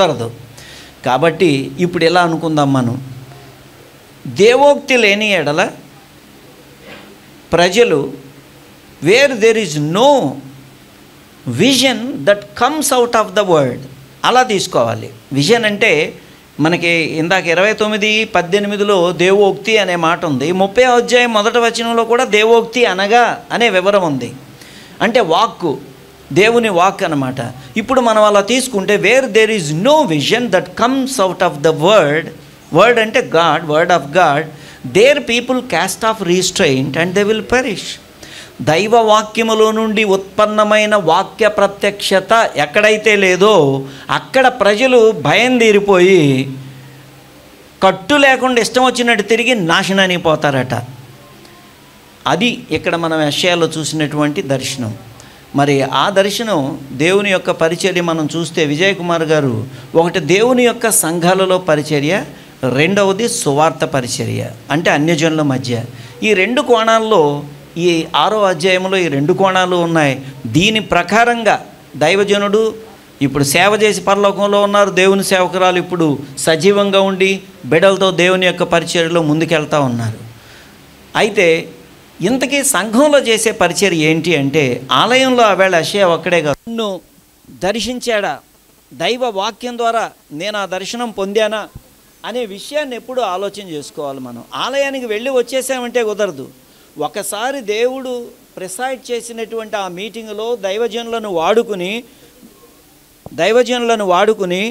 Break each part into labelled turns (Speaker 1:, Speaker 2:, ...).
Speaker 1: కుదరదు కాబట్టి ఇప్పుడు ఎలా అనుకుందాం మనం దేవోక్తి లేని ఎడల ప్రజలు where there is no vision that comes out of the world అలా తీసుకోవాలి విజన్ అంటే మనకి ఇందాక ఇరవై తొమ్మిది పద్దెనిమిదిలో దేవోక్తి అనే మాట ఉంది ముప్పై అధ్యాయం మొదటి వచనంలో కూడా దేవోక్తి అనగా అనే వివరం ఉంది అంటే వాక్కు దేవుని వాక్ అనమాట ఇప్పుడు మనం అలా తీసుకుంటే where there is no vision that comes out of the word word అంటే God word of God there people cast off restraint and they will perish దైవ వాక్యములో నుండి ఉత్పన్నమైన వాక్య ప్రత్యక్షత ఎక్కడైతే లేదో అక్కడ ప్రజలు భయం తీరిపోయి కట్టు లేకుండా ఇష్టం వచ్చినట్టు తిరిగి నాశనానికి పోతారట అది ఇక్కడ మనం యషయాలో చూసినటువంటి దర్శనం మరి ఆ దర్శనం దేవుని యొక్క పరిచర్య మనం చూస్తే విజయ్ కుమార్ గారు ఒకటి దేవుని యొక్క సంఘాలలో పరిచర్య రెండవది సువార్త పరిచర్య అంటే అన్యజనుల మధ్య ఈ రెండు కోణాల్లో ఈ ఆరో అధ్యాయంలో ఈ రెండు కోణాలు ఉన్నాయి దీని ప్రకారంగా దైవజనుడు ఇప్పుడు సేవ చేసి పరలోకంలో ఉన్నారు దేవుని సేవకురాలు ఇప్పుడు సజీవంగా ఉండి బిడలతో దేవుని యొక్క పరిచర్యలో ముందుకెళ్తూ ఉన్నారు అయితే ఇంతకీ సంఘంలో చేసే పరిచయం ఏంటి అంటే ఆలయంలో ఆవేళ అషయ ఒక్కడే కాదు నన్ను దర్శించాడా దైవ వాక్యం ద్వారా నేను ఆ దర్శనం పొందానా అనే విషయాన్ని ఎప్పుడూ ఆలోచన చేసుకోవాలి మనం ఆలయానికి వెళ్ళి వచ్చేసామంటే కుదరదు ఒకసారి దేవుడు ప్రిసైడ్ చేసినటువంటి ఆ మీటింగ్లో దైవజనులను వాడుకుని దైవజనులను వాడుకుని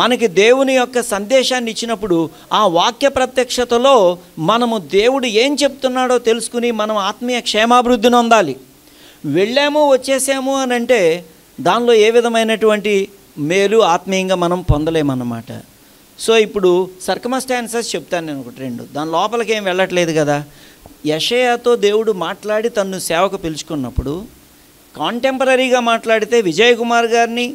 Speaker 1: మనకి దేవుని యొక్క సందేశాన్ని ఇచ్చినప్పుడు ఆ వాక్య ప్రత్యక్షతలో మనము దేవుడు ఏం చెప్తున్నాడో తెలుసుకుని మనం ఆత్మీయ క్షేమాభివృద్ధిని అందాలి వెళ్ళాము వచ్చేసాము అని అంటే దానిలో ఏ విధమైనటువంటి మేలు ఆత్మీయంగా మనం పొందలేమన్నమాట సో ఇప్పుడు సర్కమస్టాన్సెస్ చెప్తాను నేను ఒకటి రెండు దాని లోపలికి ఏం వెళ్ళట్లేదు కదా యషయాతో దేవుడు మాట్లాడి తన్ను సేవకు పిలుచుకున్నప్పుడు కాంటెంపరీగా మాట్లాడితే విజయ్ కుమార్ గారిని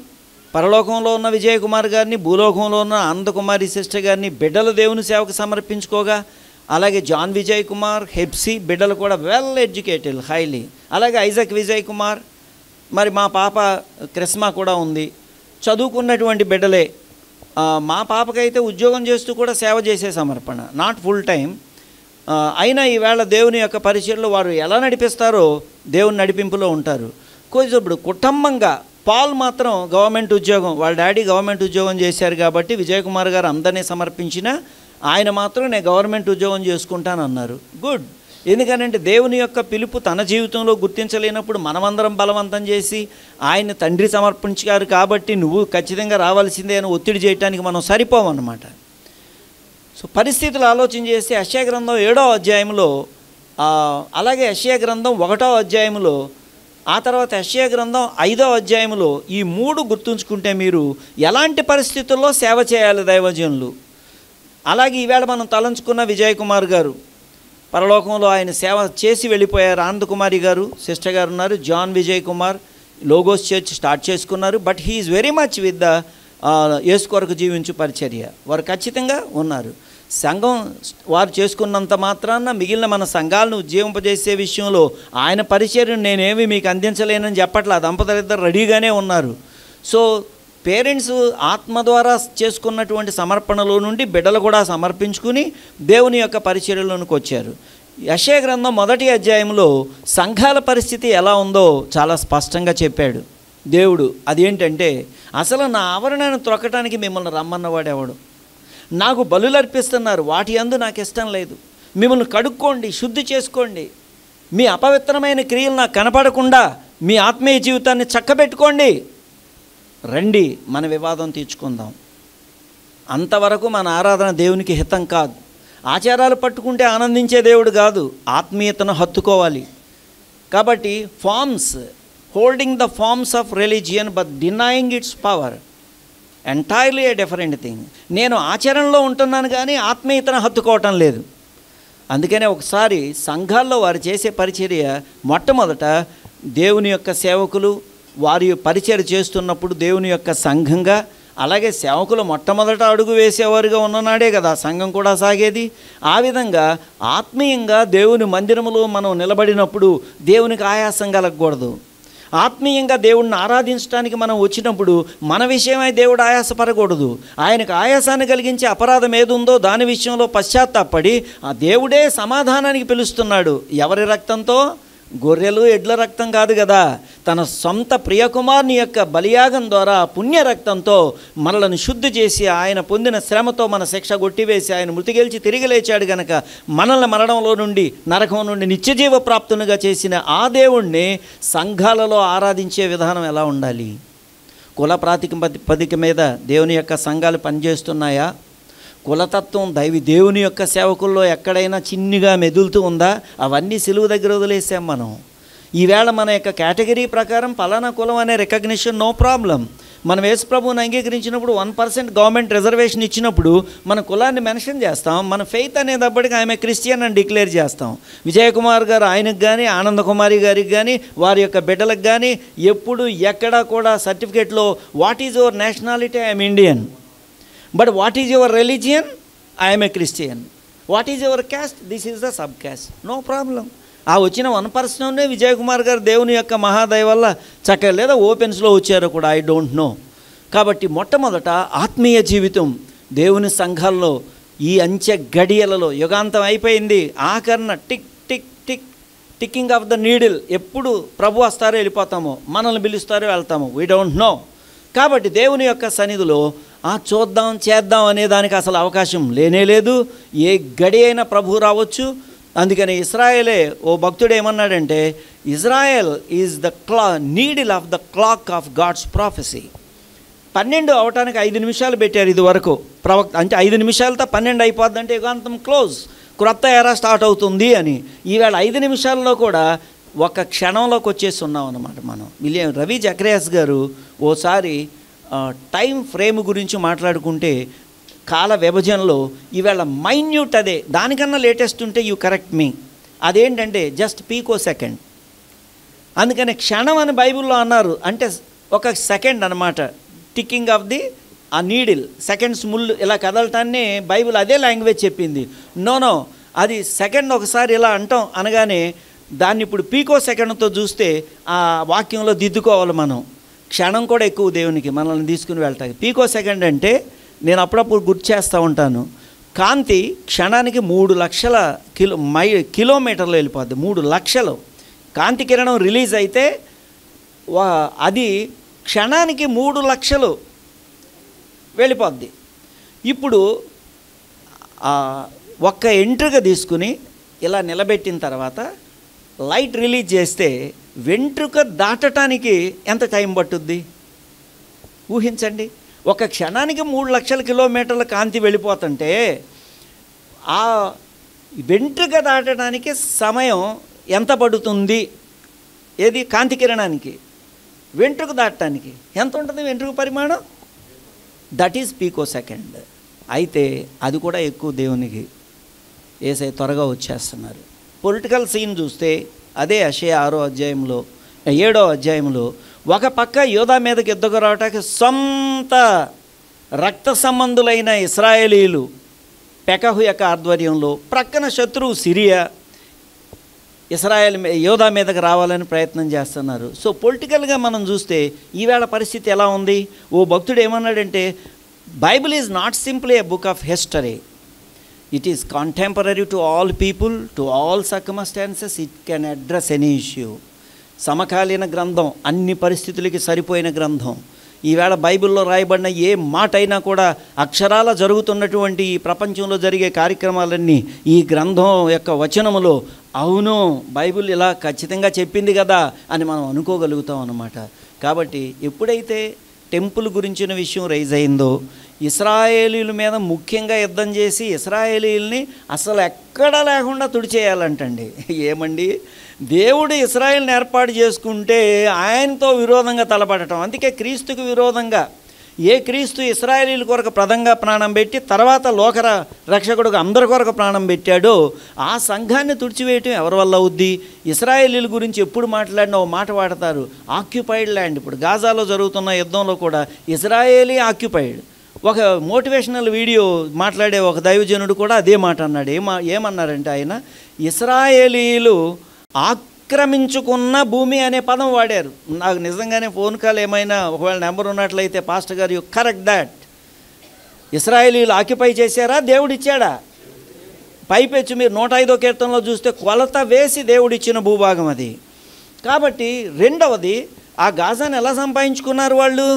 Speaker 1: పరలోకంలో ఉన్న విజయకుమార్ గారిని భూలోకంలో ఉన్న ఆనందకుమారి సిస్టర్ గారిని బిడ్డల దేవుని సేవకు సమర్పించుకోగా అలాగే జాన్ విజయ్ కుమార్ హెప్సీ బిడ్డలు కూడా వెల్ ఎడ్యుకేటెడ్ హైలీ అలాగే ఐజక్ విజయ్ కుమార్ మరి మా పాప క్రిస్మా కూడా ఉంది చదువుకున్నటువంటి బిడ్డలే మా పాపకైతే ఉద్యోగం చేస్తూ కూడా సేవ చేసే సమర్పణ నాట్ ఫుల్ టైం అయినా ఈవేళ దేవుని యొక్క పరిచయంలో వారు ఎలా నడిపిస్తారో దేవుని నడిపింపులో ఉంటారు కొంచెం కుటుంబంగా పాల్ మాత్రం గవర్నమెంట్ ఉద్యోగం వాళ్ళ డాడీ గవర్నమెంట్ ఉద్యోగం చేశారు కాబట్టి విజయ్ కుమార్ గారు అందరినీ సమర్పించిన ఆయన మాత్రం నేను గవర్నమెంట్ ఉద్యోగం చేసుకుంటానన్నారు గుడ్ ఎందుకనంటే దేవుని యొక్క పిలుపు తన జీవితంలో గుర్తించలేనప్పుడు మనమందరం బలవంతం చేసి ఆయన తండ్రి సమర్పించారు కాబట్టి నువ్వు ఖచ్చితంగా రావాల్సిందే అని ఒత్తిడి చేయడానికి మనం సరిపోవన్నమాట సో పరిస్థితులు ఆలోచన చేస్తే యశ్యా గ్రంథం ఏడో అధ్యాయంలో అలాగే యశ్యా గ్రంథం ఒకటో అధ్యాయంలో ఆ తర్వాత యశ్యా గ్రంథం ఐదో అధ్యాయంలో ఈ మూడు గుర్తుంచుకుంటే మీరు ఎలాంటి పరిస్థితుల్లో సేవ చేయాలి దైవజనులు అలాగే ఈవేళ మనం తలంచుకున్న విజయ్ కుమార్ గారు పరలోకంలో ఆయన సేవ చేసి వెళ్ళిపోయారు ఆనందకుమారి గారు సిస్టర్ గారు ఉన్నారు John Vijay Kumar Logos church start చేసుకున్నారు but he is very much with the Yesu కొరకు జీవించు పరిచర్య వారు ఖచ్చితంగా ఉన్నారు సంఘం వారు చేసుకున్నంత మాత్రాన మిగిలిన మన సంఘాలను ఉజ్జీవింపజేసే విషయంలో ఆయన పరిచయం నేనేమి మీకు అందించలేనని చెప్పట్లే ఇద్దరు రెడీగానే ఉన్నారు సో పేరెంట్స్ ఆత్మ ద్వారా చేసుకున్నటువంటి సమర్పణలో నుండి బిడ్డలు కూడా సమర్పించుకుని దేవుని యొక్క పరిచర్యలోనికి వచ్చారు యశయ గ్రంథం మొదటి అధ్యాయంలో సంఘాల పరిస్థితి ఎలా ఉందో చాలా స్పష్టంగా చెప్పాడు దేవుడు అదేంటంటే అసలు నా ఆవరణను త్రొక్కటానికి మిమ్మల్ని రమ్మన్నవాడేవాడు నాకు బలులు అర్పిస్తున్నారు వాటి అందు నాకు ఇష్టం లేదు మిమ్మల్ని కడుక్కోండి శుద్ధి చేసుకోండి మీ అపవిత్రమైన క్రియలు నాకు కనపడకుండా మీ ఆత్మీయ జీవితాన్ని చక్కబెట్టుకోండి రండి మన వివాదం తీర్చుకుందాం అంతవరకు మన ఆరాధన దేవునికి హితం కాదు ఆచారాలు పట్టుకుంటే ఆనందించే దేవుడు కాదు ఆత్మీయతను హత్తుకోవాలి కాబట్టి forms holding the forms of religion but denying its power entirely a different thing నేను ఆచరణలో ఉంటున్నాను కానీ ఆత్మీయతను హత్తుకోవటం లేదు అందుకనే ఒకసారి సంఘాల్లో వారు చేసే పరిచర్య మొట్టమొదట దేవుని యొక్క సేవకులు వారి పరిచర్ చేస్తున్నప్పుడు దేవుని యొక్క సంఘంగా అలాగే సేవకులు మొట్టమొదట అడుగు వేసేవారుగా ఉన్ననాడే కదా సంఘం కూడా సాగేది ఆ విధంగా ఆత్మీయంగా దేవుని మందిరములో మనం నిలబడినప్పుడు దేవునికి ఆయాసం కలగకూడదు ఆత్మీయంగా దేవుణ్ణి ఆరాధించడానికి మనం వచ్చినప్పుడు మన విషయమై దేవుడు ఆయాసపడకూడదు ఆయనకు ఆయాసాన్ని కలిగించే అపరాధం ఏదుందో దాని విషయంలో పశ్చాత్తాపడి ఆ దేవుడే సమాధానానికి పిలుస్తున్నాడు ఎవరి రక్తంతో గొర్రెలు ఎడ్ల రక్తం కాదు కదా తన సొంత ప్రియకుమారుని యొక్క బలియాగం ద్వారా పుణ్యరక్తంతో మనలను శుద్ధి చేసి ఆయన పొందిన శ్రమతో మన శిక్ష కొట్టివేసి ఆయన మృతి గెలిచి తిరిగి లేచాడు గనక మనల్ని మరణంలో నుండి నరకం నుండి నిత్యజీవ ప్రాప్తునిగా చేసిన ఆ దేవుణ్ణి సంఘాలలో ఆరాధించే విధానం ఎలా ఉండాలి కుల పదిక మీద దేవుని యొక్క సంఘాలు పనిచేస్తున్నాయా కులతత్వం దైవి దేవుని యొక్క సేవకుల్లో ఎక్కడైనా చిన్నిగా మెదులుతూ ఉందా అవన్నీ సిలువు దగ్గర వదిలేసాం మనం ఈవేళ మన యొక్క కేటగిరీ ప్రకారం పలానా కులం అనే రికగ్నిషన్ నో ప్రాబ్లం మనం ప్రభువుని అంగీకరించినప్పుడు వన్ పర్సెంట్ గవర్నమెంట్ రిజర్వేషన్ ఇచ్చినప్పుడు మన కులాన్ని మెన్షన్ చేస్తాం మన ఫెయిత్ అనేటప్పటికి ఆమె క్రిస్టియన్ అని డిక్లేర్ చేస్తాం విజయకుమార్ గారు ఆయనకు కానీ ఆనందకుమారి గారికి కానీ వారి యొక్క బిడ్డలకు కానీ ఎప్పుడు ఎక్కడా కూడా సర్టిఫికేట్లో what is your nationality I'm Indian but what is your religion I'm a Christian what is your caste this is the sub caste no problem ఆ వచ్చిన వన్ పర్సన్నే విజయ్ కుమార్ గారు దేవుని యొక్క మహాదయ వల్ల చక్కగా లేదా ఓపెన్స్లో వచ్చారు కూడా ఐ డోంట్ నో కాబట్టి మొట్టమొదట ఆత్మీయ జీవితం దేవుని సంఘాల్లో ఈ అంచె గడియలలో యుగాంతం అయిపోయింది ఆఖరణ tick tick tick ticking of the needle ఎప్పుడు ప్రభు వస్తారో వెళ్ళిపోతామో మనల్ని పిలుస్తారో వెళ్తాము వీ డోంట్ నో కాబట్టి దేవుని యొక్క సన్నిధిలో ఆ చూద్దాం చేద్దాం అనే దానికి అసలు అవకాశం లేనే లేదు ఏ గడి అయినా ప్రభు రావచ్చు అందుకని ఇస్రాయేలే ఓ భక్తుడు ఏమన్నాడంటే ఇజ్రాయెల్ ఈజ్ ద క్లా needle of the clock of God's prophecy పన్నెండు అవటానికి ఐదు నిమిషాలు పెట్టారు ఇది వరకు ప్రవక్త అంటే ఐదు నిమిషాలతో పన్నెండు అయిపోద్ది అంటే యుగాంతం క్లోజ్ క్రొత్త ఎరా స్టార్ట్ అవుతుంది అని ఈవేళ ఐదు నిమిషాల్లో కూడా ఒక క్షణంలోకి వచ్చేసి ఉన్నాం అనమాట మనం విలియం రవి జక్రియాస్ గారు ఓసారి టైం ఫ్రేమ్ గురించి మాట్లాడుకుంటే కాల విభజనలో ఈవేళ మైన్యూట్ అదే దానికన్నా లేటెస్ట్ ఉంటే యూ కరెక్ట్ మీ అదేంటంటే జస్ట్ పీకో సెకండ్ అందుకని క్షణం అని బైబిల్లో అన్నారు అంటే ఒక సెకండ్ అనమాట టిక్కింగ్ ఆఫ్ ది ఆ నీడిల్ సెకండ్స్ ముళ్ళు ఇలా కదలటాన్ని బైబిల్ అదే లాంగ్వేజ్ చెప్పింది నోనో అది సెకండ్ ఒకసారి ఇలా అంటాం అనగానే దాన్ని ఇప్పుడు పీకో సెకండ్తో చూస్తే ఆ వాక్యంలో దిద్దుకోవాలి మనం క్షణం కూడా ఎక్కువ దేవునికి మనల్ని తీసుకుని వెళ్తాయి పీకో సెకండ్ అంటే నేను అప్పుడప్పుడు గుర్తు చేస్తూ ఉంటాను కాంతి క్షణానికి మూడు లక్షల కిలో మై కిలోమీటర్లు వెళ్ళిపోద్ది మూడు లక్షలు కాంతి కిరణం రిలీజ్ అయితే అది క్షణానికి మూడు లక్షలు వెళ్ళిపోద్ది ఇప్పుడు ఒక్క ఎంట్రీగా తీసుకుని ఇలా నిలబెట్టిన తర్వాత లైట్ రిలీజ్ చేస్తే వెంట్రుక దాటటానికి ఎంత టైం పట్టుద్ది ఊహించండి ఒక క్షణానికి మూడు లక్షల కిలోమీటర్ల కాంతి వెళ్ళిపోతుంటే ఆ వెంట్రుక దాటడానికి సమయం ఎంత పడుతుంది ఏది కాంతి కిరణానికి వెంట్రుక దాటడానికి ఎంత ఉంటుంది వెంట్రుక పరిమాణం దట్ ఈజ్ పీకో సెకండ్ అయితే అది కూడా ఎక్కువ దేవునికి ఏసై త్వరగా వచ్చేస్తున్నారు పొలిటికల్ సీన్ చూస్తే అదే అషయ ఆరో అధ్యాయంలో ఏడో అధ్యాయంలో ఒక పక్క యోధా మీదకి ఎద్దుకు రావటానికి సొంత రక్త సంబంధులైన ఇస్రాయేలీలు పెకహు యొక్క ఆధ్వర్యంలో ప్రక్కన శత్రువు సిరియా ఇస్రాయల్ యోధా మీదకి రావాలని ప్రయత్నం చేస్తున్నారు సో పొలిటికల్గా మనం చూస్తే ఈవేళ పరిస్థితి ఎలా ఉంది ఓ భక్తుడు ఏమన్నాడంటే Bible is not simply a book of history it is contemporary to all people to all circumstances it can address any issue సమకాలీన గ్రంథం అన్ని పరిస్థితులకి సరిపోయిన గ్రంథం ఈవేళ బైబిల్లో రాయబడిన ఏ మాట అయినా కూడా అక్షరాల జరుగుతున్నటువంటి ఈ ప్రపంచంలో జరిగే కార్యక్రమాలన్నీ ఈ గ్రంథం యొక్క వచనములో అవును బైబిల్ ఇలా ఖచ్చితంగా చెప్పింది కదా అని మనం అనుకోగలుగుతాం అన్నమాట కాబట్టి ఎప్పుడైతే టెంపుల్ గురించిన విషయం రైజ్ అయిందో ఇస్రాయేలీల మీద ముఖ్యంగా యుద్ధం చేసి ఇస్రాయేలీల్ని అసలు ఎక్కడా లేకుండా తుడిచేయాలంటండి ఏమండి దేవుడు ఇస్రాయల్ని ఏర్పాటు చేసుకుంటే ఆయనతో విరోధంగా తలపడటం అందుకే క్రీస్తుకు విరోధంగా ఏ క్రీస్తు ఇస్రాయలీల కొరకు ప్రదంగా ప్రాణం పెట్టి తర్వాత లోకర రక్షకుడుకు అందరి కొరకు ప్రాణం పెట్టాడో ఆ సంఘాన్ని తుడిచివేయటం ఎవరి వల్ల అవుద్ది ఇస్రాయలీల గురించి ఎప్పుడు మాట్లాడినా ఓ మాట వాడతారు ఆక్యుపైడ్ ల్యాండ్ ఇప్పుడు గాజాలో జరుగుతున్న యుద్ధంలో కూడా ఇజ్రాయేలీ ఆక్యుపైడ్ ఒక మోటివేషనల్ వీడియో మాట్లాడే ఒక దైవజనుడు కూడా అదే మాట అన్నాడు ఏమా ఏమన్నారంటే ఆయన ఇస్రాయేలీలు ఆక్రమించుకున్న భూమి అనే పదం వాడారు నాకు నిజంగానే ఫోన్ కాల్ ఏమైనా ఒకవేళ నెంబర్ ఉన్నట్లయితే పాస్టర్ గారు యు కరెక్ట్ దాట్ ఇస్రాయేలీలు ఆక్యుపై చేశారా దేవుడిచ్చాడా పైపెచ్చు మీరు నూట ఐదో కీర్తనలో చూస్తే కొలత వేసి దేవుడిచ్చిన భూభాగం అది కాబట్టి రెండవది ఆ గాజాను ఎలా సంపాదించుకున్నారు వాళ్ళు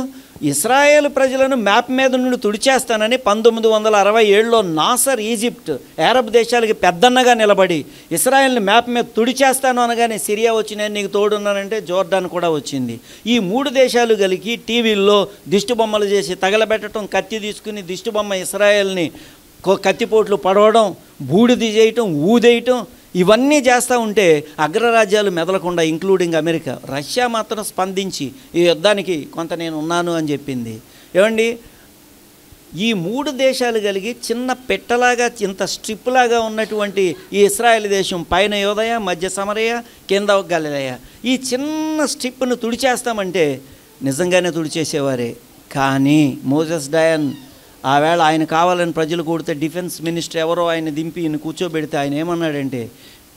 Speaker 1: ఇస్రాయేల్ ప్రజలను మ్యాప్ మీద నుండి తుడిచేస్తానని పంతొమ్మిది వందల అరవై ఏడులో నాసర్ ఈజిప్ట్ అరబ్ దేశాలకి పెద్దన్నగా నిలబడి ఇస్రాయల్ని మ్యాప్ మీద తుడిచేస్తాను అనగానే సిరియా వచ్చి నేను నీకు తోడున్నానంటే జోర్డాన్ కూడా వచ్చింది ఈ మూడు దేశాలు కలిగి టీవీల్లో దిష్టి బొమ్మలు చేసి తగలబెట్టడం కత్తి తీసుకుని దిష్టి బొమ్మ ఇస్రాయల్ని కత్తిపోట్లు పడవడం బూడిది చేయటం ఊదేయటం ఇవన్నీ చేస్తూ ఉంటే అగ్రరాజ్యాలు మెదలకుండా ఇంక్లూడింగ్ అమెరికా రష్యా మాత్రం స్పందించి ఈ యుద్ధానికి కొంత నేను ఉన్నాను అని చెప్పింది ఏమండి ఈ మూడు దేశాలు కలిగి చిన్న పెట్టలాగా ఇంత స్ట్రిప్లాగా ఉన్నటువంటి ఈ ఇస్రాయల్ దేశం పైన యోదయ మధ్య సమరయ కింద గలయ ఈ చిన్న స్ట్రిప్ను తుడిచేస్తామంటే నిజంగానే తుడిచేసేవారే కానీ మోజస్ డయాన్ ఆవేళ ఆయన కావాలని ప్రజలు కూడితే డిఫెన్స్ మినిస్టర్ ఎవరో ఆయన దింపి ఈయన కూర్చోబెడితే ఆయన ఏమన్నాడంటే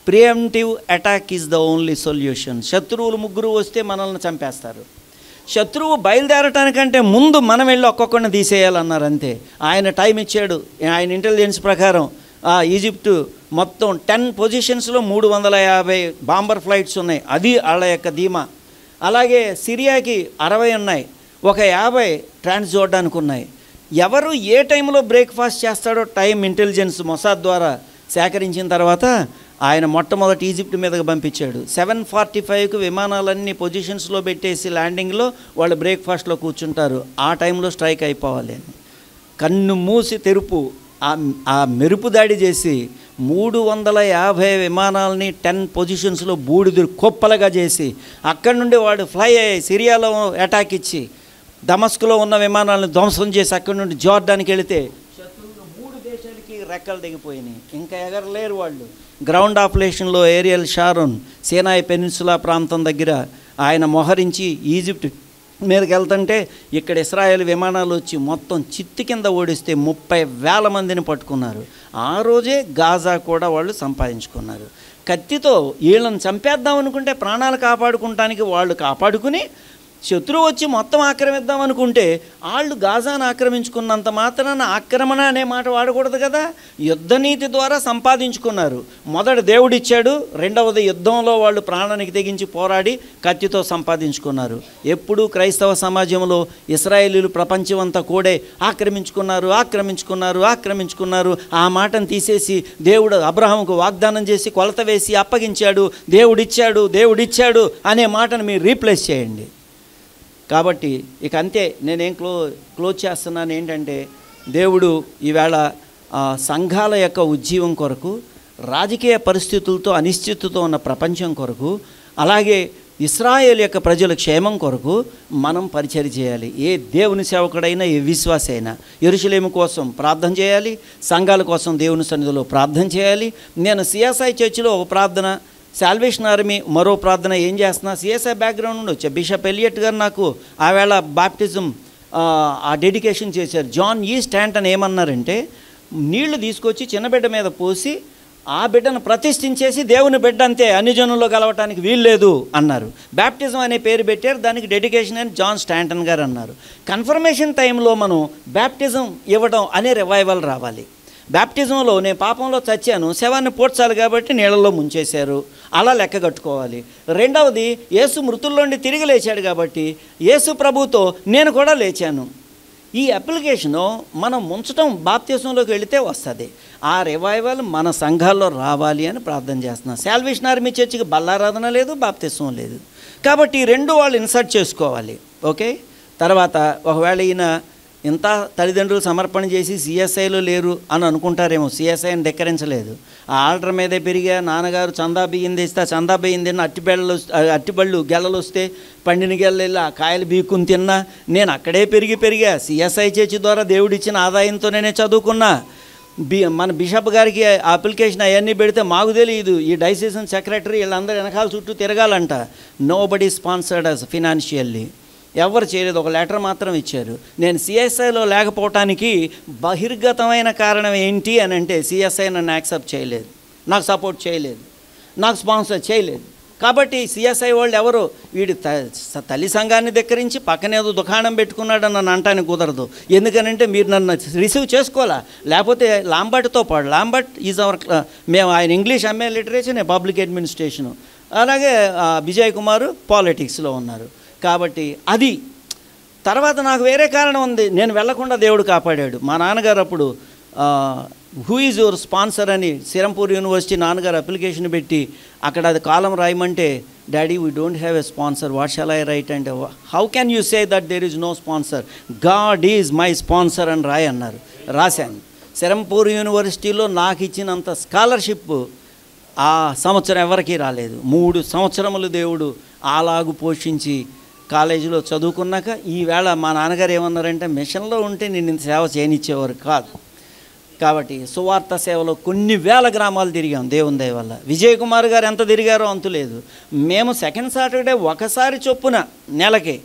Speaker 1: preemptive attack is the only solution శత్రువులు ముగ్గురు వస్తే మనల్ని చంపేస్తారు శత్రువు బయలుదేరటానికంటే ముందు మనం వెళ్ళి ఒక్కొక్కరిని తీసేయాలన్నారు అంతే ఆయన టైం ఇచ్చాడు ఆయన ఇంటెలిజెన్స్ ప్రకారం ఈజిప్టు మొత్తం టెన్ పొజిషన్స్లో మూడు వందల యాభై బాంబర్ ఫ్లైట్స్ ఉన్నాయి అది వాళ్ళ యొక్క ధీమా అలాగే సిరియాకి అరవై ఉన్నాయి ఒక యాభై ట్రాన్స్ చూడడానికి ఉన్నాయి ఎవరు ఏ టైంలో బ్రేక్ఫాస్ట్ చేస్తాడో టైం ఇంటెలిజెన్స్ మొసాద్ ద్వారా సేకరించిన తర్వాత ఆయన మొట్టమొదటి ఈజిప్ట్ మీదకి పంపించాడు సెవెన్ ఫార్టీ ఫైవ్కి విమానాలన్నీ పొజిషన్స్లో పెట్టేసి ల్యాండింగ్లో వాళ్ళు బ్రేక్ఫాస్ట్లో కూర్చుంటారు ఆ టైంలో స్ట్రైక్ అయిపోవాలి అని కన్ను మూసి తెరుపు ఆ మెరుపు దాడి చేసి మూడు వందల యాభై విమానాలని టెన్ పొజిషన్స్లో బూడిదురు కుప్పలుగా చేసి అక్కడి నుండి వాడు ఫ్లై అయ్యి సిరియాలో అటాక్ ఇచ్చి దమస్కులో ఉన్న విమానాలను ధ్వంసం చేసి అక్కడి నుండి జోర్డానికి వెళితే శత్రువులు మూడు దేశాలకి రెక్కలు దిగిపోయినాయి ఇంకా ఎగరలేరు వాళ్ళు గ్రౌండ్ ఆపరేషన్లో ఏరియల్ షారోన్ సేనాయి పెనిన్సులా ప్రాంతం దగ్గర ఆయన మొహరించి ఈజిప్ట్ మీదకి వెళ్తుంటే ఇక్కడ ఇస్రాయేల్ విమానాలు వచ్చి మొత్తం చిత్తి కింద ఓడిస్తే ముప్పై వేల మందిని పట్టుకున్నారు ఆ రోజే గాజా కూడా వాళ్ళు సంపాదించుకున్నారు కత్తితో వీళ్ళని చంపేద్దాం అనుకుంటే ప్రాణాలు కాపాడుకుంటానికి వాళ్ళు కాపాడుకుని శత్రువు వచ్చి మొత్తం ఆక్రమిద్దాం అనుకుంటే వాళ్ళు గాజాను ఆక్రమించుకున్నంత మాత్రాన ఆక్రమణ అనే మాట వాడకూడదు కదా యుద్ధనీతి ద్వారా సంపాదించుకున్నారు మొదట దేవుడిచ్చాడు రెండవది యుద్ధంలో వాళ్ళు ప్రాణానికి తెగించి పోరాడి కత్తితో సంపాదించుకున్నారు ఎప్పుడు క్రైస్తవ సమాజంలో ఇస్రాయేలీలు ప్రపంచమంతా కూడే ఆక్రమించుకున్నారు ఆక్రమించుకున్నారు ఆక్రమించుకున్నారు ఆ మాటను తీసేసి దేవుడు అబ్రహంకు వాగ్దానం చేసి కొలత వేసి అప్పగించాడు దేవుడిచ్చాడు దేవుడిచ్చాడు అనే మాటను మీరు రీప్లేస్ చేయండి కాబట్టి ఇక అంతే నేనేం క్లో క్లోజ్ చేస్తున్నాను ఏంటంటే దేవుడు ఈవేళ సంఘాల యొక్క ఉజ్జీవం కొరకు రాజకీయ పరిస్థితులతో అనిశ్చితతో ఉన్న ప్రపంచం కొరకు అలాగే ఇస్రాయేల్ యొక్క ప్రజల క్షేమం కొరకు మనం పరిచయం చేయాలి ఏ దేవుని సేవకుడైనా ఏ విశ్వాస అయినా కోసం ప్రార్థన చేయాలి సంఘాల కోసం దేవుని సన్నిధిలో ప్రార్థన చేయాలి నేను సిఎస్ఐ చర్చిలో ఒక ప్రార్థన శాల్వేషన్ ఆర్మీ మరో ప్రార్థన ఏం చేస్తున్నా సిఎస్ఐ బ్యాక్గ్రౌండ్ నుండి బిషప్ ఎలియట్ గారు నాకు ఆవేళ బాప్టిజం ఆ డెడికేషన్ చేశారు జాన్ ఈ స్టాంటన్ ఏమన్నారంటే నీళ్లు తీసుకొచ్చి చిన్న బిడ్డ మీద పోసి ఆ బిడ్డను ప్రతిష్ఠించేసి దేవుని బిడ్డ అంతే అన్ని జనుల్లో కలవటానికి వీల్లేదు అన్నారు బ్యాప్టిజం అనే పేరు పెట్టారు దానికి డెడికేషన్ అని జాన్ స్టాంటన్ గారు అన్నారు కన్ఫర్మేషన్ టైంలో మనం బ్యాప్టిజం ఇవ్వడం అనే రివైవల్ రావాలి బ్యాప్టిజంలో నేను పాపంలో చచ్చాను శవాన్ని పోడ్చాలి కాబట్టి నీళ్ళలో ముంచేశారు అలా లెక్క కట్టుకోవాలి రెండవది యేసు మృతుల్లోండి తిరిగి లేచాడు కాబట్టి యేసు ప్రభుతో నేను కూడా లేచాను ఈ అప్లికేషను మనం ముంచడం బాప్తీసంలోకి వెళితే వస్తుంది ఆ రివైవల్ మన సంఘాల్లో రావాలి అని ప్రార్థన చేస్తున్నాం శాల్వేషన్ ఆర్మీ చర్చికి బల్లారాధన లేదు బాప్తీసం లేదు కాబట్టి ఈ రెండు వాళ్ళు ఇన్సర్ట్ చేసుకోవాలి ఓకే తర్వాత ఒకవేళ ఈయన ఇంత తల్లిదండ్రులు సమర్పణ చేసి సిఎస్ఐలు లేరు అని అనుకుంటారేమో సిఎస్ఐని ధిక్కరించలేదు ఆ ఆర్డర్ మీదే పెరిగా నాన్నగారు చందా బియ్యం తెస్తే చందా బియ్యం తిన్న అట్టిబెళ్ళలు అట్టిబళ్ళు గెలలు వస్తే పండిన గెలలు ఆ కాయలు బీక్కుని తిన్నా నేను అక్కడే పెరిగి పెరిగా సిఎస్ఐ చేర్చి ద్వారా దేవుడిచ్చిన ఆదాయంతో నేనే చదువుకున్నా బి మన బిషప్ గారికి అప్లికేషన్ అవన్నీ పెడితే మాకు తెలియదు ఈ డైసిషన్ సెక్రటరీ వీళ్ళందరూ వెనకాల చుట్టూ తిరగాలంట nobody sponsored us financially ఎవరు చేయలేదు ఒక లెటర్ మాత్రం ఇచ్చారు నేను సిఎస్ఐలో లేకపోవటానికి బహిర్గతమైన కారణం ఏంటి అని అంటే సిఎస్ఐ నన్ను యాక్సెప్ట్ చేయలేదు నాకు సపోర్ట్ చేయలేదు నాకు స్పాన్సర్ చేయలేదు కాబట్టి సిఎస్ఐ వాళ్ళు ఎవరు వీడి తల్లి సంఘాన్ని దగ్గరించి పక్కనేదో దుకాణం పెట్టుకున్నాడు నన్ను అంటానికి కుదరదు ఎందుకనంటే మీరు నన్ను రిసీవ్ చేసుకోవాలా లేకపోతే లాంబట్తో పాడు లాంబట్ ఈజ్ అవర్ మేము ఆయన ఇంగ్లీష్ ఎంఏ లిటరేచర్ నేను పబ్లిక్ అడ్మినిస్ట్రేషను అలాగే విజయ్ కుమారు పాలిటిక్స్లో ఉన్నారు కాబట్టి అది తర్వాత నాకు వేరే కారణం ఉంది నేను వెళ్లకుండా దేవుడు కాపాడాడు మా నాన్నగారు అప్పుడు హూ ఈజ్ యువర్ స్పాన్సర్ అని సిరంపూర్ యూనివర్సిటీ నాన్నగారు అప్లికేషన్ పెట్టి అక్కడ అది కాలం రాయమంటే daddy we don't have a sponsor what shall I write and how can you say that there is no sponsor God is my sponsor అని రాయ్ అన్నారు రాశాను సిరంపూర్ యూనివర్సిటీలో నాకు ఇచ్చినంత స్కాలర్షిప్ ఆ సంవత్సరం ఎవరికీ రాలేదు మూడు సంవత్సరములు దేవుడు అలాగు పోషించి కాలేజీలో చదువుకున్నాక ఈవేళ మా నాన్నగారు ఏమన్నారంటే మిషన్లో ఉంటే నేను ఇంత సేవ చేయనిచ్చేవారు కాదు కాబట్టి సువార్త సేవలో కొన్ని వేల గ్రామాలు తిరిగాం దేవుని దయ వల్ల విజయ్ కుమార్ గారు ఎంత తిరిగారో అంతులేదు మేము సెకండ్ సాటర్డే ఒకసారి చొప్పున నెలకి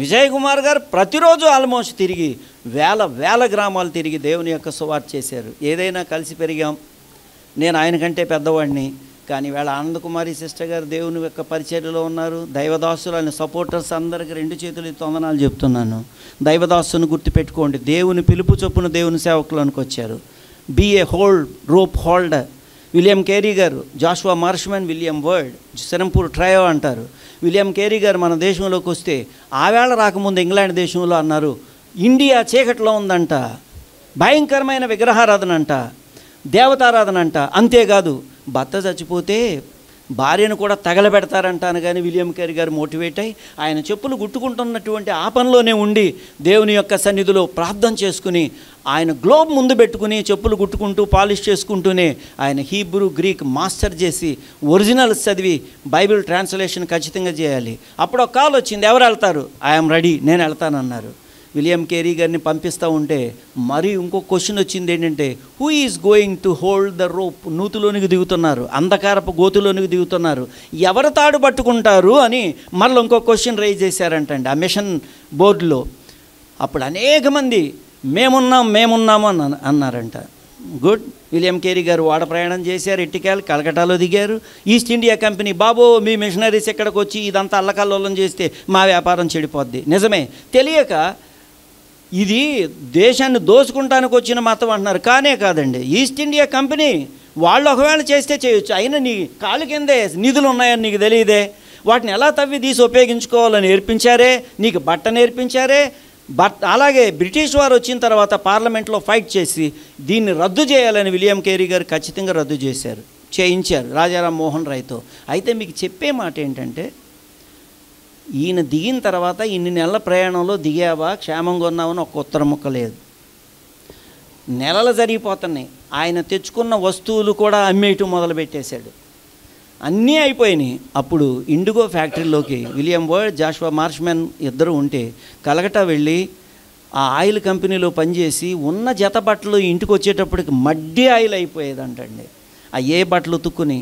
Speaker 1: విజయ్ కుమార్ గారు ప్రతిరోజు ఆల్మోస్ట్ తిరిగి వేల వేల గ్రామాలు తిరిగి దేవుని యొక్క సువార్త చేశారు ఏదైనా కలిసి పెరిగాం నేను ఆయన కంటే పెద్దవాడిని కానీ వీళ్ళ ఆనందకుమారి సిస్టర్ గారు దేవుని యొక్క పరిచర్యలో ఉన్నారు దైవదాసులు అనే సపోర్టర్స్ అందరికి రెండు చేతులు తొందనాలు చెప్తున్నాను దైవదాసును గుర్తుపెట్టుకోండి దేవుని పిలుపు చొప్పున దేవుని సేవకులనికి వచ్చారు BA hold rope holder William Carey గారు Joshua Marshman William Ward Serampore trio అంటారు విలియం కేరీ గారు మన దేశంలోకి వస్తే ఆవేళ రాకముందు ఇంగ్లాండ్ దేశంలో అన్నారు ఇండియా చీకట్లో ఉందంట భయంకరమైన విగ్రహారాధన అంట దేవతారాధన అంట అంతేకాదు భర్త చచ్చిపోతే భార్యను కూడా తగలబెడతారంటాను కానీ విలియం కేరీ గారు మోటివేట్ అయి ఆయన చెప్పులు గుట్టుకుంటున్నటువంటి ఆపనలోనే ఉండి దేవుని యొక్క సన్నిధిలో ప్రార్థన చేసుకుని ఆయన గ్లోబ్ ముందు పెట్టుకుని చెప్పులు గుట్టుకుంటూ పాలిష్ చేసుకుంటూనే ఆయన హీబ్రూ గ్రీక్ మాస్టర్ చేసి ఒరిజినల్స్ చదివి బైబిల్ ట్రాన్స్లేషన్ ఖచ్చితంగా చేయాలి అప్పుడు ఒక కాల్ వచ్చింది ఎవరు వెళ్తారు ఐఎమ్ రెడీ నేను వెళ్తానన్నారు విలియం కేరీ గారిని పంపిస్తూ ఉంటే మరి ఇంకో క్వశ్చన్ వచ్చింది ఏంటంటే who is going to hold the rope నూతులోనికి దిగుతున్నారు అంధకారపు గోతులోనికి దిగుతున్నారు ఎవరు తాడు పట్టుకుంటారు అని మళ్ళీ ఇంకో క్వశ్చన్ రైజ్ చేశారంటండి ఆ మిషన్ బోర్డులో అప్పుడు అనేక మంది మేమున్నాం మేమున్నాము అని అన్నారంట గుడ్ విలియం కేరీ గారు వాడ ప్రయాణం చేశారు ఇట్టికాయలు కలకటాలో దిగారు ఈస్ట్ ఇండియా కంపెనీ బాబో మీ మిషనరీస్ ఎక్కడికి వచ్చి ఇదంతా అల్లకల్లోలం చేస్తే మా వ్యాపారం చెడిపోద్ది నిజమే తెలియక ఇది దేశాన్ని దోసుకుంటానికి వచ్చిన మతం అంటున్నారు కానే కాదండి ఈస్ట్ ఇండియా కంపెనీ వాళ్ళు ఒకవేళ చేస్తే చేయొచ్చు అయినా నీ కాలు కిందే నిధులు ఉన్నాయని నీకు తెలియదే వాటిని ఎలా తవ్వి తీసి ఉపయోగించుకోవాలని నేర్పించారే నీకు బట్ట నేర్పించారే బట్ అలాగే బ్రిటిష్ వారు వచ్చిన తర్వాత పార్లమెంట్లో ఫైట్ చేసి దీన్ని రద్దు చేయాలని విలియం కేరీ గారు ఖచ్చితంగా రద్దు చేశారు చేయించారు రాజారాం మోహన్ రాయ్తో అయితే మీకు చెప్పే మాట ఏంటంటే ఈయన దిగిన తర్వాత ఇన్ని నెలల ప్రయాణంలో దిగావా క్షేమంగా ఉన్నావని ఒక ఉత్తర ముక్క లేదు నెలలు జరిగిపోతున్నాయి ఆయన తెచ్చుకున్న వస్తువులు కూడా అమ్మేయటం మొదలుపెట్టేశాడు అన్నీ అయిపోయినాయి అప్పుడు ఇండిగో ఫ్యాక్టరీలోకి విలియం వర్డ్ జాషువా మార్ష్మెన్ ఇద్దరు ఉంటే కలకటా వెళ్ళి ఆ ఆయిల్ కంపెనీలో పనిచేసి ఉన్న జత బట్టలు ఇంటికి వచ్చేటప్పటికి మడ్డి ఆయిల్ అయిపోయేదంటండి ఆ ఏ బట్టలు ఉతుక్కుని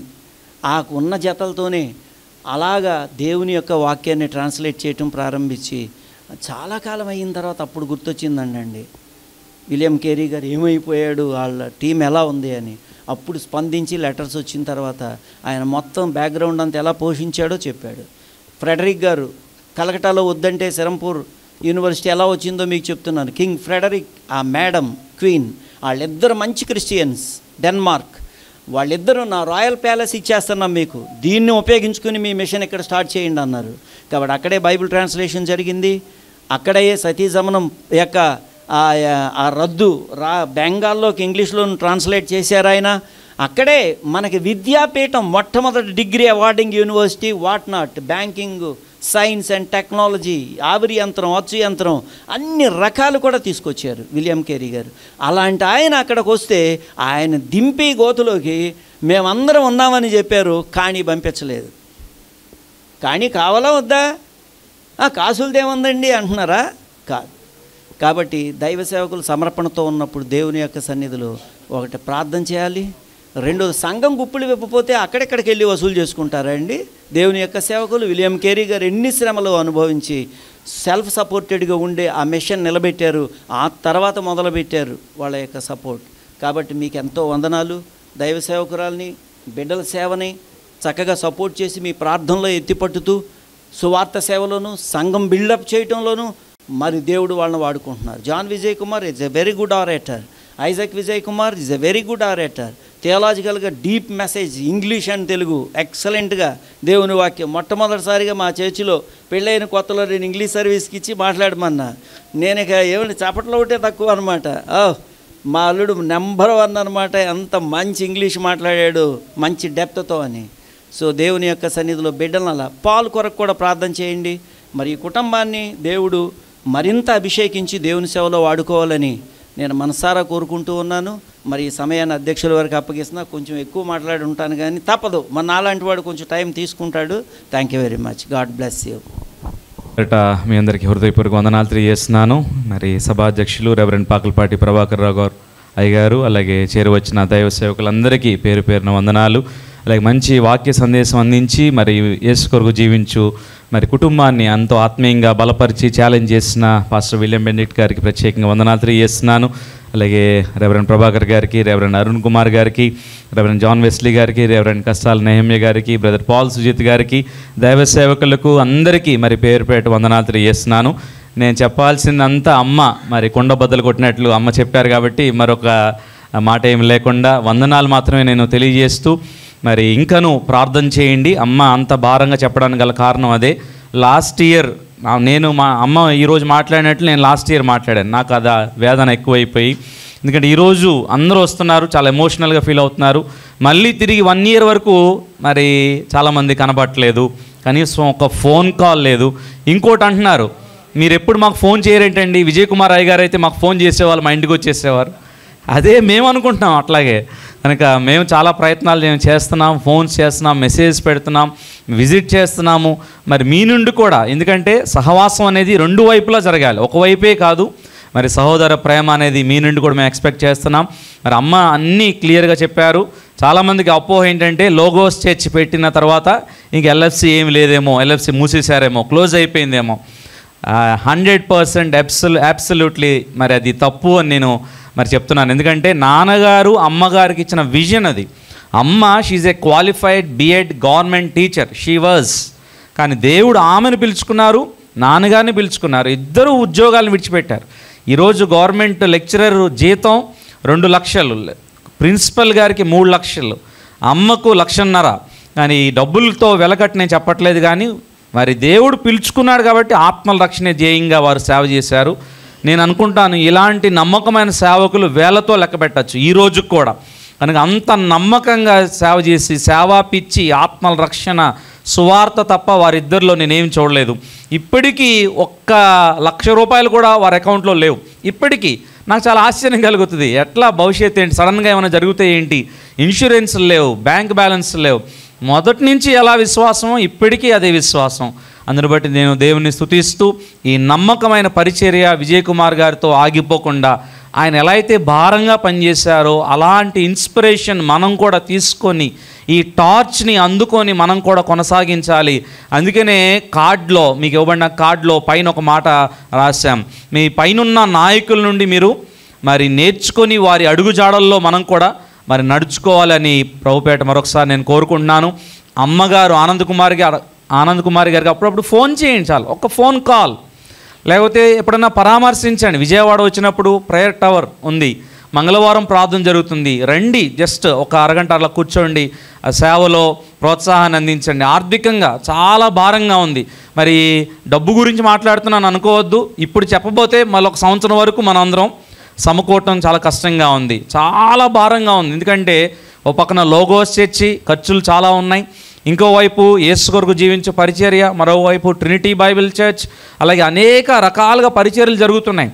Speaker 1: ఆకు ఉన్న జతలతోనే అలాగా దేవుని యొక్క వాక్యాన్ని ట్రాన్స్లేట్ చేయటం ప్రారంభించి చాలా కాలం అయిన తర్వాత అప్పుడు గుర్తొచ్చిందండి అండి విలియం కేరీ గారు ఏమైపోయాడు వాళ్ళ టీం ఎలా ఉంది అని అప్పుడు స్పందించి లెటర్స్ వచ్చిన తర్వాత ఆయన మొత్తం బ్యాక్గ్రౌండ్ అంతా ఎలా పోషించాడో చెప్పాడు ఫ్రెడరిక్ గారు కలకటాలో వద్దంటే సిరంపూర్ యూనివర్సిటీ ఎలా వచ్చిందో మీకు చెప్తున్నాను కింగ్ ఫ్రెడరిక్ ఆ మేడం క్వీన్ వాళ్ళిద్దరు మంచి క్రిస్టియన్స్ డెన్మార్క్ వాళ్ళిద్దరూ నా రాయల్ ప్యాలెస్ ఇచ్చేస్తున్నాం మీకు దీన్ని ఉపయోగించుకుని మీ మిషన్ ఇక్కడ స్టార్ట్ చేయండి అన్నారు కాబట్టి అక్కడే బైబిల్ ట్రాన్స్లేషన్ జరిగింది అక్కడే సతీజమనం యొక్క ఆ రద్దు రా బెంగాల్లోకి ఇంగ్లీష్లో ట్రాన్స్లేట్ చేశారు ఆయన అక్కడే మనకి విద్యాపీఠం మొట్టమొదటి degree awarding university what not banking science and technology ఆవిరి యంత్రం అచ్చు యంత్రం అన్ని రకాలు కూడా తీసుకొచ్చారు విలియం కేరీ గారు అలాంటి ఆయన అక్కడికి వస్తే ఆయన దింపి గోతులోకి మేమందరం ఉన్నామని చెప్పారు కానీ పంపించలేదు కానీ కావాలా వద్దా కాసులదేముందండి అంటున్నారా కాదు కాబట్టి దైవ సేవకులు సమర్పణతో ఉన్నప్పుడు దేవుని యొక్క సన్నిధిలో ఒకటి ప్రార్థన చేయాలి రెండు సంఘం గుప్పులు విప్పపోతే అక్కడెక్కడికి వెళ్ళి వసూలు చేసుకుంటారండి దేవుని యొక్క సేవకులు విలియం కేరీ గారు ఎన్ని శ్రమలు అనుభవించి సెల్ఫ్ సపోర్టెడ్గా ఉండే ఆ మిషన్ నిలబెట్టారు ఆ తర్వాత మొదలుపెట్టారు వాళ్ళ యొక్క సపోర్ట్ కాబట్టి మీకు ఎంతో వందనాలు దైవ సేవకురాల్ని బిడ్డల సేవని చక్కగా సపోర్ట్ చేసి మీ ప్రార్థనలో ఎత్తిపట్టుతూ సువార్త సేవలోను సంఘం బిల్డప్ చేయటంలోనూ మరి దేవుడు వాళ్ళని వాడుకుంటున్నారు John Vijay Kumar is a very good orator Isaac Vijay Kumar is a very good orator థియలాజికల్గా deep message English and Telugu ఎక్సలెంట్గా దేవుని వాక్యం మొట్టమొదటిసారిగా మా చర్చిలో పెళ్ళైన కొత్తలో నేను ఇంగ్లీష్ సర్వీస్కి ఇచ్చి మాట్లాడమన్నా నేను ఇక ఏమైనా చప్పట్లో ఒకటే తక్కువ అనమాట మా అల్లుడు నెంబర్ వన్ అనమాట ఎంత మంచి ఇంగ్లీష్ మాట్లాడాడు మంచి డెప్త్తో అని సో దేవుని యొక్క సన్నిధిలో బిడ్డల అలా పాలు కొరకు కూడా ప్రార్థన చేయండి మరి ఈ కుటుంబాన్ని దేవుడు మరింత అభిషేకించి దేవుని సేవలో వాడుకోవాలని నేను మనసారా కోరుకుంటూ ఉన్నాను మరి ఈ సమయాన్ని అధ్యక్షుల వారికి అప్పగిస్తున్నా కొంచెం ఎక్కువ మాట్లాడి ఉంటాను కానీ తప్పదు మన నాలాంటి వాడు కొంచెం టైం తీసుకుంటాడు thank you very much God bless you
Speaker 2: మీ అందరికీ హృదయపూర్వక వందనాలు తెలియజేస్తున్నాను మరి సభాధ్యక్షులు రెవరెండ్ పాకలపాటి ప్రభాకర్ రావు గారు అయ్యగారు అలాగే చేరువచ్చిన దైవ సేవకులందరికీ పేరు పేరున వందనాలు అలాగే మంచి వాక్య సందేశం అందించి మరి యేసు కొరకు జీవించు మరి కుటుంబాన్ని అంతో ఆత్మీయంగా బలపరిచి ఛాలెంజ్ చేసిన పాస్టర్ విలియం బెండెట్ గారికి ప్రత్యేకంగా వందనాలు తెలియజేస్తున్నాను అలాగే రెవరెండ్ ప్రభాకర్ గారికి రెవరెండ్ అరుణ్ కుమార్ గారికి రెవరెండ్ జాన్ వెస్లీ గారికి రెవరెండ్ కస్తాల్ నెహమ్య గారికి బ్రదర్ పాల్ సుజిత్ గారికి దైవ సేవకులకు అందరికీ మరి పేరు పేట వందనాలు తెలియజేస్తున్నాను నేను చెప్పాల్సిందంతా అమ్మ మరి కొండ బద్దలు కొట్టినట్లు అమ్మ చెప్పారు కాబట్టి మరొక మాట ఏమి లేకుండా వందనాలు మాత్రమే నేను తెలియజేస్తూ మరి ఇంకను ప్రార్థన చేయండి అమ్మ అంత భారంగా చెప్పడానికి గల కారణం అదే లాస్ట్ ఇయర్ నేను మా అమ్మ ఈరోజు మాట్లాడినట్లు నేను లాస్ట్ ఇయర్ మాట్లాడాను నాకు అదా వేదన ఎక్కువైపోయి ఎందుకంటే ఈరోజు అందరూ వస్తున్నారు చాలా ఎమోషనల్గా ఫీల్ అవుతున్నారు మళ్ళీ తిరిగి వన్ ఇయర్ వరకు మరి చాలామంది కనబట్టలేదు కనీసం ఒక ఫోన్ కాల్ లేదు ఇంకోటి అంటున్నారు మీరు ఎప్పుడు మాకు ఫోన్ చేయరేంటండి విజయ్ కుమార్ అయ్య గారు అయితే మాకు ఫోన్ చేసేవాళ్ళు మా ఇంటికి వచ్చేసేవారు అదే మేము అనుకుంటున్నాం అట్లాగే కనుక మేము చాలా ప్రయత్నాలు మేము చేస్తున్నాం ఫోన్స్ చేస్తున్నాం మెసేజ్ పెడుతున్నాం విజిట్ చేస్తున్నాము మరి మీ నుండి కూడా ఎందుకంటే సహవాసం అనేది రెండు వైపులా జరగాలి ఒకవైపే కాదు మరి సహోదర ప్రేమ అనేది మీ నుండి కూడా మేము ఎక్స్పెక్ట్ చేస్తున్నాం మరి అమ్మ అన్నీ క్లియర్గా చెప్పారు చాలామందికి అపోహ ఏంటంటే లోగోస్ చర్చ్ పెట్టిన తర్వాత ఇంక ఎల్ఎఫ్సి ఏమి లేదేమో ఎల్ఎఫ్సి మూసేశారేమో క్లోజ్ అయిపోయిందేమో హండ్రెడ్ పర్సెంట్ అబ్సల్ అబ్సల్యూట్లీ మరి అది తప్పు అని నేను మరి చెప్తున్నాను ఎందుకంటే నాన్నగారు అమ్మగారికి ఇచ్చిన విజన్ అది అమ్మ she's a qualified BEd government teacher she was కానీ దేవుడు ఆమెను పిలుచుకున్నారు నాన్నగారిని పిలుచుకున్నారు ఇద్దరు ఉద్యోగాలను విడిచిపెట్టారు ఈరోజు గవర్నమెంట్ లెక్చరర్ జీతం రెండు లక్షలు ప్రిన్సిపల్ గారికి మూడు లక్షలు అమ్మకు లక్షన్నర కానీ డబ్బులతో వెలకట్టి నేను చెప్పట్లేదు కానీ మరి దేవుడు పిలుచుకున్నాడు కాబట్టి ఆత్మల రక్షణ జేయంగా వారు సేవ చేశారు నేను అనుకుంటాను ఇలాంటి నమ్మకమైన సేవకులు వేలతో లెక్క పెట్టచ్చు ఈ రోజుకు కూడా కనుక అంత నమ్మకంగా సేవ చేసి సేవా పిచ్చి ఆత్మల రక్షణ సువార్త తప్ప వారిద్దరిలో నేనేం చూడలేదు ఇప్పటికీ ఒక్క లక్ష రూపాయలు కూడా వారి అకౌంట్లో లేవు ఇప్పటికీ నాకు చాలా ఆశ్చర్యం కలుగుతుంది ఎట్లా భవిష్యత్తు ఏంటి సడన్గా ఏమైనా జరిగితే ఏంటి ఇన్సూరెన్స్ లేవు బ్యాంక్ బ్యాలెన్స్ లేవు మొదటి నుంచి ఎలా విశ్వాసం ఇప్పటికీ అదే విశ్వాసం అందును బట్టి నేను దేవుని స్థుతిస్తూ ఈ నమ్మకమైన పరిచర్య విజయ్ కుమార్ గారితో ఆగిపోకుండా ఆయన ఎలా అయితే భారంగా పనిచేశారో అలాంటి ఇన్స్పిరేషన్ మనం కూడా తీసుకొని ఈ టార్చ్ని అందుకొని మనం కూడా కొనసాగించాలి అందుకనే కార్డ్లో మీకు ఇవ్వబడిన కార్డ్లో పైన ఒక మాట రాశాం మీ పైనున్న నాయకుల నుండి మీరు మరి నేర్చుకొని వారి అడుగుజాడల్లో మనం కూడా మరి నడుచుకోవాలని ప్రభుపేట మరొకసారి నేను కోరుకుంటున్నాను అమ్మగారు ఆనంద్ కుమార్ గారు ఆనంద్ కుమార్ గారికి అప్పుడప్పుడు ఫోన్ చేయండి చాలు ఒక ఫోన్ కాల్ లేకపోతే ఎప్పుడన్నా పరామర్శించండి విజయవాడ వచ్చినప్పుడు ప్రేయర్ టవర్ ఉంది మంగళవారం ప్రార్థన జరుగుతుంది రండి జస్ట్ ఒక అరగంట అలా కూర్చోండి సేవలో ప్రోత్సాహాన్ని అందించండి ఆర్థికంగా చాలా భారంగా ఉంది మరి డబ్బు గురించి మాట్లాడుతున్నాను అనుకోవద్దు ఇప్పుడు చెప్పబోతే మళ్ళీ ఒక సంవత్సరం వరకు మనందరం సమకూర్టం చాలా కష్టంగా ఉంది చాలా భారంగా ఉంది ఎందుకంటే ఓ పక్కన లోగోస్ చేర్చి ఖర్చులు చాలా ఉన్నాయి ఇంకోవైపు యేసు కొరకు జీవించే పరిచర్య మరోవైపు ట్రినిటీ బైబిల్ చర్చ్ అలాగే అనేక రకాలుగా పరిచర్యలు జరుగుతున్నాయి